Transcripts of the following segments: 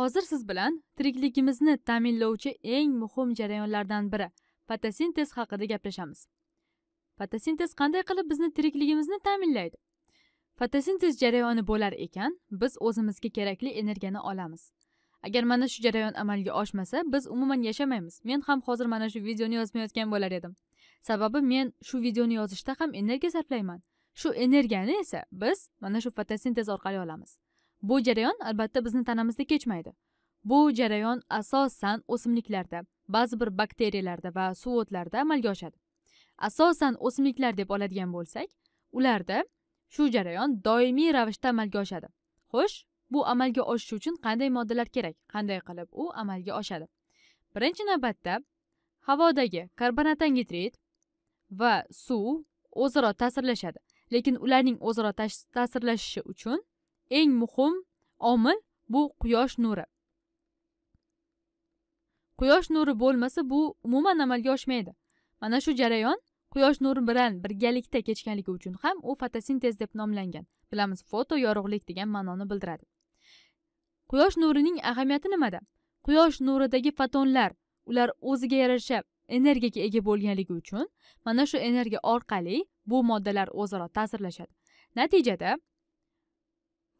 hozir siz bilan tirikligimizni ta'minlovchi eng muhim jarayonlardan biri fotosintez haqida gaplashamiz fotosintez qanday qilib bizni tirikligimizni ta'minlaydi fotosintez jarayoni bo'lar ekan biz o'zimizga kerakli energiyani olamiz agar mana shu jarayon amalga oshmasa biz umuman yashamaymiz men ham hozir mana shu videoni yozmayotgan bo'lar edim sababi men shu videoni yozishda ham energiya sarflayman shu energiyani esa biz mana shu fotosintez orqali olamiz bu jarayon albatta bizni tanamizda kechmaydi bu jarayon asosan o'simliklarda ba'zi bir bakteriyalarda va suv o'tlarda amalga oshadi asosan o'simliklar deb oladigan bo'lsak ularda shu jarayon doimiy ravishda amalga oshadi xo'sh bu amalga oshishi uchun qanday moddalar kerak qanday qilib u amalga oshadi birinchi navbatda havodagi karbonatangidrid va suv o'zaro ta'sirlashadi lekin ularning o'zaro ta'sirlashishi uchun eng muhim omil bu quyosh nuri quyosh nuri bo'lmasa bu umuman amalga oshmaydi mana shu jarayon quyosh nuri bilan birgalikda kechganligi uchun ham u fotosintez deb nomlangan bilamiz foto yorug'lik degan ma'noni bildiradi quyosh nurining ahamiyati nimada quyosh nuridagi fotonlar ular o'ziga yarasha energiyaga ega bo'lganligi uchun mana shu energiya orqali bu moddalar o'zaro ta'sirlashadi natijada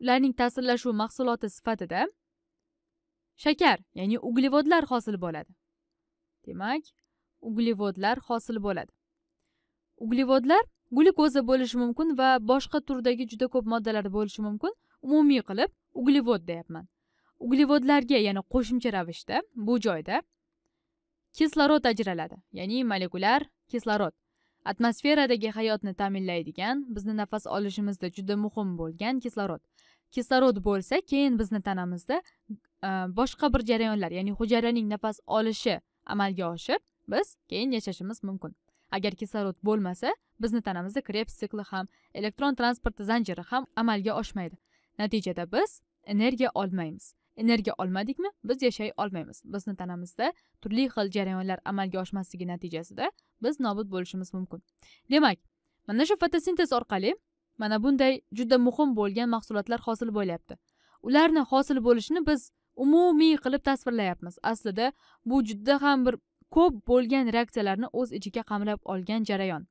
ularning ta'sirlashuv mahsuloti sifatida shakar ya'ni uglevodlar hosil bo'ladi demak uglevodlar hosil bo'ladi uglevodlar glyukoza bo'lishi mumkin va boshqa turdagi juda ko'p moddalar bo'lishi mumkin umumiy qilib uglevod deyapman uglevodlarga ya'ni qo'shimcha ravishda bu joyda kislorod ajraladi ya'ni molekulyar kislorod atmosferadagi hayotni ta'minlaydigan bizni nafas olishimizda juda muhim bo'lgan kislorod kislorod bo'lsa keyin bizni tanamizda e, boshqa bir jarayonlar ya'ni hujayraning nafas olishi amalga oshib biz keyin yashashimiz mumkin agar kislorod bo'lmasa bizni tanamizda krebs sikli ham elektron transport zanjiri ham amalga oshmaydi natijada biz energiya olmaymiz energiya olmadikmi biz yashay olmaymiz bizni tanamizda turli xil jarayonlar amalga oshmasligi natijasida biz nobud bo'lishimiz mumkin demak mana shu fotosintez orqali mana bunday juda muhim bo'lgan mahsulotlar hosil bo'lyapti ularni hosil bo'lishini biz umumiy qilib tasvirlayapmiz aslida bu juda ham bir ko'p bo'lgan reaksiyalarni o'z ichiga qamrab olgan jarayon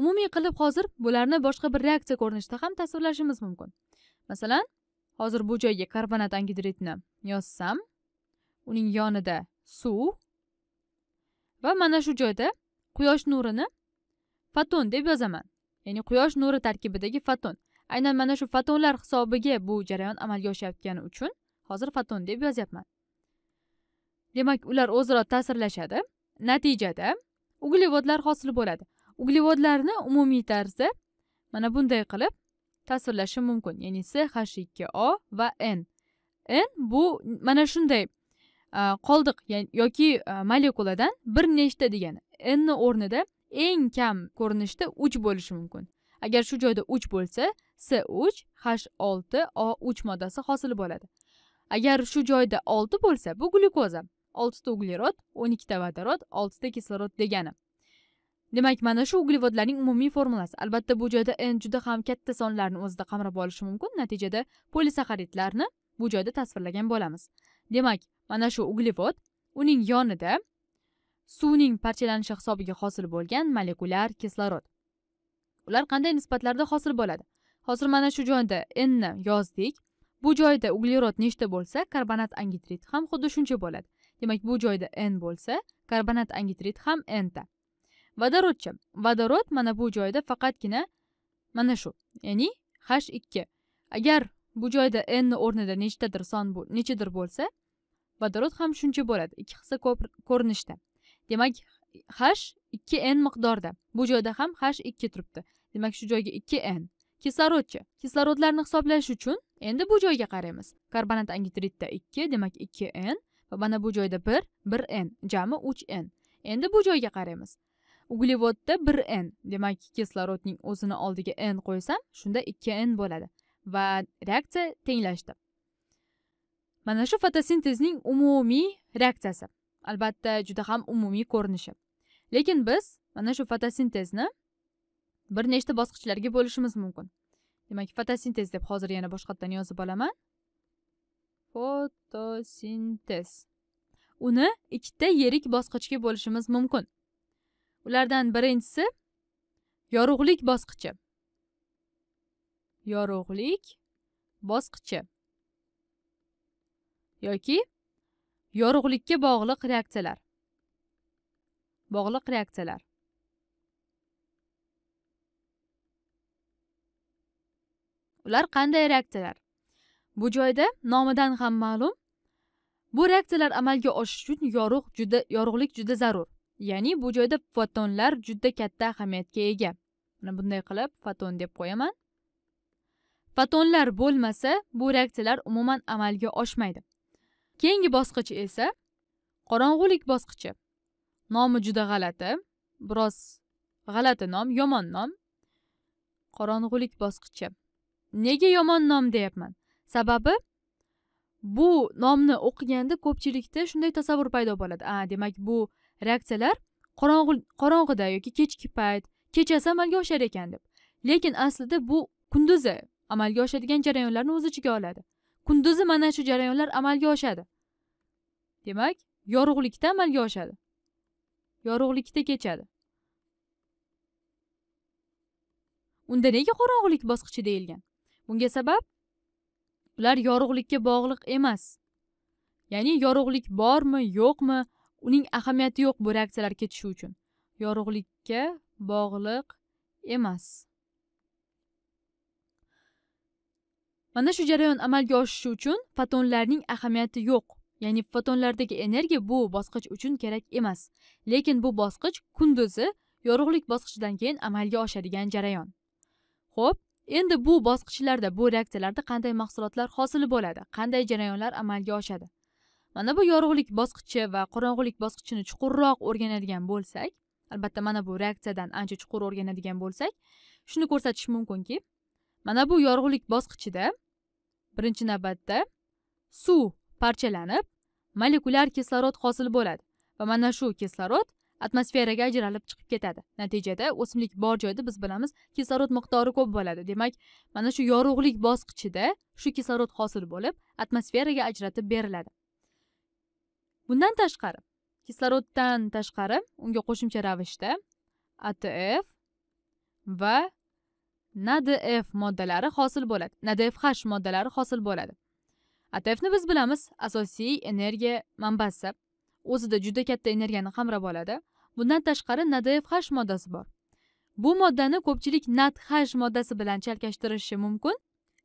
umumiy qilib hozir bularni boshqa bir reaksiya ko'rinishida ham tasvirlashimiz mumkin masalan hozir bu joyga karbonat angidridni yozsam uning yonida suv va mana shu joyda quyosh nurini foton deb yozaman ya'ni quyosh nuri tarkibidagi foton aynan mana shu fotonlar hisobiga bu jarayon amalga oshayotgani uchun hozir foton deb yozyapman demak ular o'zaro ta'sirlashadi natijada uglevodlar hosil bo'ladi uglevodlarni umumiy tarzda mana bunday qilib tasvirlashim mumkin ya'ni s h ikki o va n n bu mana shunday qoldiq yoki molekuladan bir nechta degani nni o'rnida eng kam ko'rinishda uch bo'lishi mumkin agar shu joyda uch bo'lsa s uch h olti o uch moddasi hosil bo'ladi agar shu joyda olti bo'lsa bu glyukoza oltita uglerod o'n ikkita vodorod oltita kislorod degani demak mana shu uglevodlarning umumiy formulasi albatta bu joyda n juda ham katta sonlarni o'zida qamrab olishi mumkin natijada polisaxaridlarni bu joyda tasvirlagan bo'lamiz demak mana shu uglevod uning yonida suvning parchalanishi hisobiga hosil bo'lgan molekulyar kislorod ular qanday nisbatlarda hosil bo'ladi hozir mana shu joyda n ni yozdik bu joyda uglerod nechta bo'lsa karbonat angitrit ham xuddi shuncha bo'ladi demak bu joyda n bo'lsa karbonat angitrit ham n ta vodorodchi vodorod mana bu joyda faqatgina mana shu ya'ni h ikki agar bu joyda n o'rnida nechtadir son bu, nechadir bo'lsa vodorod ham shuncha bo'ladi ikki hissa ko'rinishda demak h ikki n miqdorda bu joyda ham h ikki turibdi demak shu joyga ikki n kislorodchi kislorodlarni hisoblash uchun endi bu joyga qaraymiz karbonat angitritda ikki demak ikki n va mana bu joyda bir bir n jami uch n endi bu joyga qaraymiz uglevodda bir n demak kislorodning o'zini oldiga n qo'ysam shunda ikki n bo'ladi va reaksiya tenglashdi mana shu fotosintezning umumiy reaksiyasi albatta juda ham umumiy ko'rinishi lekin biz mana shu fotosintezni bir nechta bosqichlarga bo'lishimiz mumkin demak fotosintez deb hozir yana boshqatdan yozib olaman fotosintez uni ikkita yirik bosqichga bo'lishimiz mumkin ulardan birinchisi yorug'lik bosqichi yorug'lik bosqichi yoki yorug'likka bog'liq reaksiyalar bog'liq reaksiyalar ular qanday reaksiyalar bu joyda nomidan ham ma'lum bu reaksiyalar amalga oshishi uchun yorug' juda yorug'lik juda zarur ya'ni bu joyda fotonlar juda katta ahamiyatga ega mana bunday qilib foton deb qo'yaman fotonlar bo'lmasa bu reaksiyalar umuman amalga oshmaydi keyingi bosqich esa qorong'ulik bosqichi nomi juda g'alati biroz g'alati nom yomon nom qorong'ulik bosqichi nega yomon nom deyapman sababi bu nomni o'qiganda ko'pchilikda shunday tasavvur paydo bo'ladi a demak bu reaksiyalar qorong'u qorong'ida yoki kechki payt kechasi amalga oshar ekan deb lekin aslida bu kunduzi amalga oshadigan jarayonlarni o'z ichiga oladi kunduzi mana shu jarayonlar amalga oshadi demak yorug'likda amalga oshadi yorug'likda kechadi unda nega qorong'ulik bosqichi deyilgan bunga sabab ular yorug'likka bog'liq emas ya'ni yorug'lik bormi yo'qmi uning ahamiyati yo'q bu reaksiyalar ketishi uchun yorug'likka bog'liq emas mana shu jarayon amalga oshishi uchun fotonlarning ahamiyati yo'q ya'ni fotonlardagi energiya bu bosqich uchun kerak emas lekin bu bosqich kunduzi yorug'lik bosqichidan keyin amalga oshadigan jarayon ho'p endi bu bosqichlarda bu reaksiyalarda qanday mahsulotlar hosil bo'ladi qanday jarayonlar amalga oshadi mana bu yorug'lik bosqichi va qorong'ulik bosqichini chuqurroq o'rganadigan bo'lsak albatta mana bu reaksiyadan ancha chuqur o'rganadigan bo'lsak shuni ko'rsatish mumkinki mana bu yorug'lik bosqichida birinchi navbatda suv parchalanib molekulyar kislorod hosil bo'ladi va mana shu kislorod atmosferaga ajralib chiqib ketadi natijada o'simlik bor joyda biz bilamiz kislorod miqdori ko'p bo'ladi demak mana shu yorug'lik bosqichida shu kislorod hosil bo'lib atmosferaga ajratib beriladi bundan tashqari kisloroddan tashqari unga qo'shimcha ravishda atf va nadf moddalari hosil bo'ladi nadfh moddalari hosil bo'ladi atfni biz bilamiz asosiy energiya manbasi o'zida juda katta energiyani qamrab oladi bundan tashqari nadfh moddasi bor bu moddani ko'pchilik nadh moddasi bilan chalkashtirishi mumkin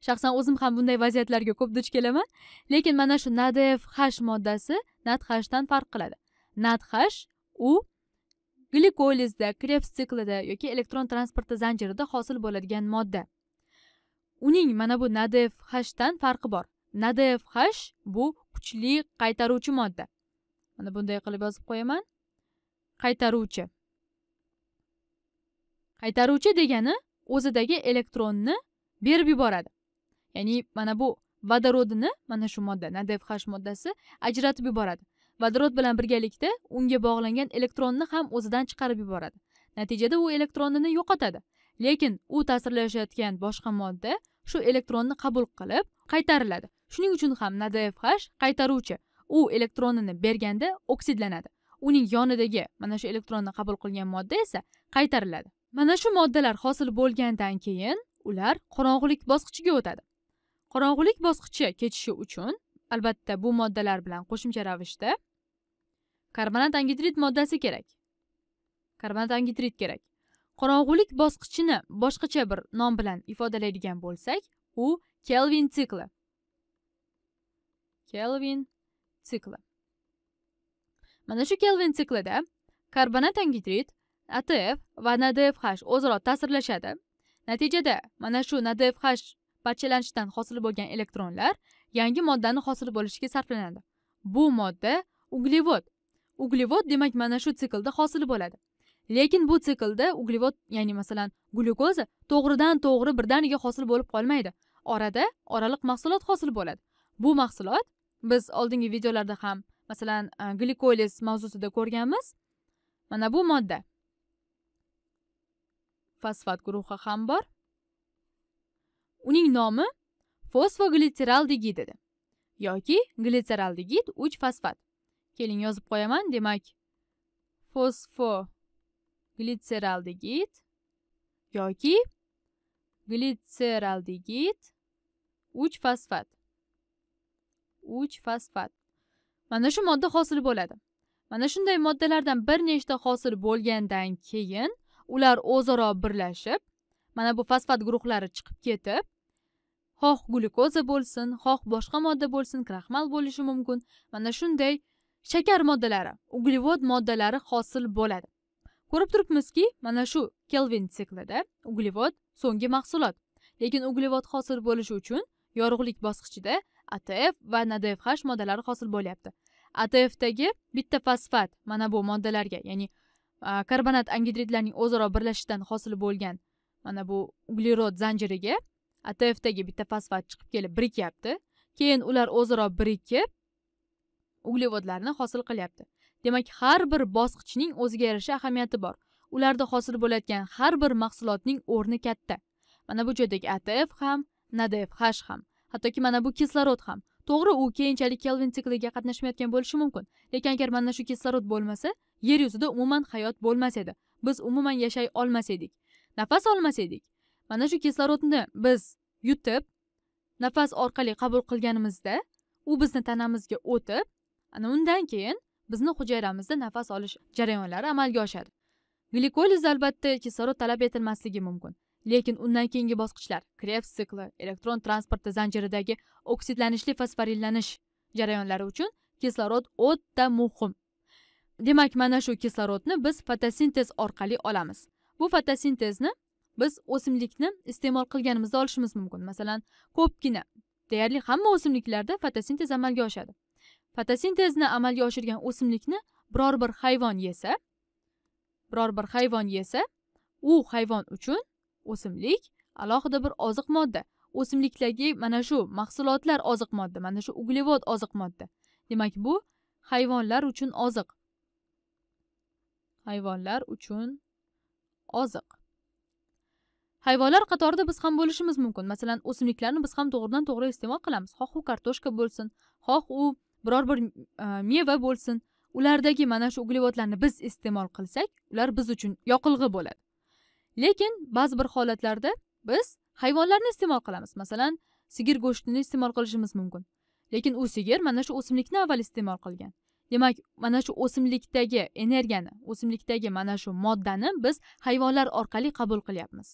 shaxsan o'zim ham bunday vaziyatlarga ko'p duch kelaman lekin mana shu nadfh moddasi nadhdan farq qiladi nadh u glikolizda krebs siklida yoki elektron transporti zanjirida hosil bo'ladigan modda uning mana bu nadf hdan farqi bor nadf h bu kuchli qaytaruvchi modda mana bunday qilib yozib qo'yaman qaytaruvchi qaytaruvchi degani o'zidagi elektronni berib yuboradi ya'ni mana bu vodorodni mana shu modda nadf h moddasi ajratib yuboradi vodorod bilan birgalikda unga bog'langan elektronni ham o'zidan chiqarib yuboradi natijada u elektronini yo'qotadi lekin u ta'sirlashayotgan boshqa modda shu elektronni qabul qilib qaytariladi shuning uchun ham nadfh qaytaruvchi u elektronini berganda oksidlanadi uning yonidagi mana shu elektronni qabul qilgan modda esa qaytariladi mana shu moddalar hosil bo'lgandan keyin ular qorong'ulik bosqichiga o'tadi qorong'ulik bosqichi ketishi uchun albatta bu moddalar bilan qo'shimcha ravishda karbonat angidrid moddasi kerak karbonat angidrid kerak qorong'ulik bosqichini boshqacha bir nom bilan ifodalaydigan bo'lsak u kelvin sikli kelvin sikli mana shu kelvin siklida karbonat angidrid atf va ndfh o'zaro ta'sirlashadi natijada mana shu ndfh parchalanishidan hosil bo'lgan elektronlar yangi moddani hosil bo'lishiga sarflanadi bu modda uglevod uglevod demak mana shu siklda hosil bo'ladi lekin bu siklda uglevod ya'ni masalan glyukoza to'g'ridan to'g'ri birdaniga hosil bo'lib qolmaydi orada oraliq mahsulot hosil bo'ladi bu mahsulot biz oldingi videolarda ham masalan e, glikoliz mavzusida ko'rganmiz mana bu modda fosfat guruhi ham bor uning nomi fosfoglitseraldegid edi yoki glitseraldegid uch fosfat keling yozib qo'yaman demak fosfo glitseraldegid yoki glitseraldegid uch fosfat uch fosfat mana shu modda hosil bo'ladi mana shunday moddalardan bir nechta hosil bo'lgandan keyin ular o'zaro birlashib mana bu fosfat guruhlari chiqib ketib xoh glyukoza bo'lsin xoh boshqa modda bo'lsin kraxmal bo'lishi mumkin mana shunday shakar moddalari uglevod moddalari hosil bo'ladi ko'rib turibmizki mana shu kelvin siklida uglevod so'nggi mahsulot lekin uglevod hosil bo'lishi uchun yorug'lik bosqichida atf va nadfh moddalari hosil bo'lyapti atfdagi bitta fosfat mana bu moddalarga ya'ni karbonat angidridlarning o'zaro birlashishidan hosil bo'lgan mana bu uglerod zanjiriga atfdagi bitta fosfat chiqib kelib birikyapti keyin ular o'zaro birikib uglevodlarni hosil qilyapti demak har bir bosqichning o'ziga yarasha ahamiyati bor ularda hosil bo'layotgan har bir mahsulotning o'rni katta mana bu joydagi atf ham nadf h ham hattoki mana bu kislorod ham to'g'ri u keyinchalik kelvin sikliga qatnashmayotgan bo'lishi mumkin lekin agar mana shu kislorod bo'lmasa yer yuzida umuman hayot bo'lmas edi biz umuman yashay olmas edik nafas olmas edik mana shu kislorodni biz yutib nafas orqali qabul qilganimizda u bizni tanamizga o'tib ana undan keyin bizni hujayramizda nafas olish jarayonlari amalga oshadi glikoliz albatta kislorod talab etilmasligi mumkin lekin undan keyingi bosqichlar krebs sikli elektron transporti zanjiridagi oksidlanishli fosforillanish jarayonlari uchun kislorod o'ta muhim demak mana shu kislorodni biz fotosintez orqali olamiz bu fotosintezni biz o'simlikni iste'mol qilganimizda olishimiz mumkin masalan ko'pgina deyarli hamma o'simliklarda fotosintez amalga oshadi fotosintezni amalga oshirgan o'simlikni biror bir hayvon yesa biror bir hayvon yesa u hayvon uchun o'simlik alohida bir oziq modda o'simlikdagi mana shu mahsulotlar oziq modda mana shu uglevod oziq modda demak bu hayvonlar uchun oziq hayvonlar uchun oziq hayvonlar qatorida biz ham bo'lishimiz mumkin masalan o'simliklarni biz ham to'g'ridan to'g'ri iste'mol qilamiz xoh u kartoshka bo'lsin xoh u biror bir e, meva bo'lsin ulardagi mana shu uglevodlarni biz iste'mol qilsak ular biz uchun yoqilg'i bo'ladi lekin ba'zi bir holatlarda biz hayvonlarni iste'mol qilamiz masalan sigir go'shtini iste'mol qilishimiz mumkin lekin u sigir mana shu o'simlikni avval iste'mol qilgan demak mana shu o'simlikdagi energiyani o'simlikdagi mana shu moddani biz hayvonlar orqali qabul qilyapmiz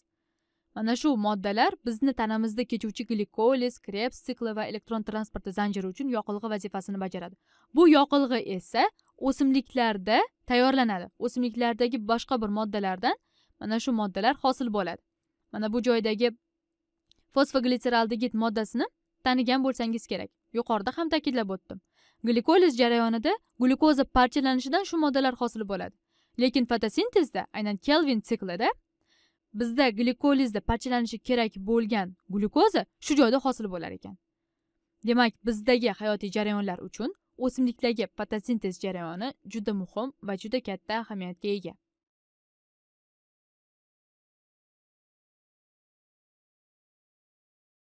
mana shu moddalar bizni tanamizda kechuvchi glikoliz krebs sikli va elektron transporti zanjiri uchun yoqilg'i vazifasini bajaradi bu yoqilg'i esa o'simliklarda tayyorlanadi o'simliklardagi boshqa bir moddalardan mana shu moddalar hosil bo'ladi mana bu joydagi fosfoglitseraldegid moddasini tanigan bo'lsangiz kerak yuqorida ham ta'kidlab o'tdim glikoliz jarayonida glyukoza parchalanishidan shu moddalar hosil bo'ladi lekin fotosintezda aynan kelvin siklida bizda glikolizda parchalanishi kerak bo'lgan glyukoza shu joyda hosil bo'lar ekan demak bizdagi hayotiy jarayonlar uchun o'simliklardagi fotosintez jarayoni juda muhim va juda katta ahamiyatga ega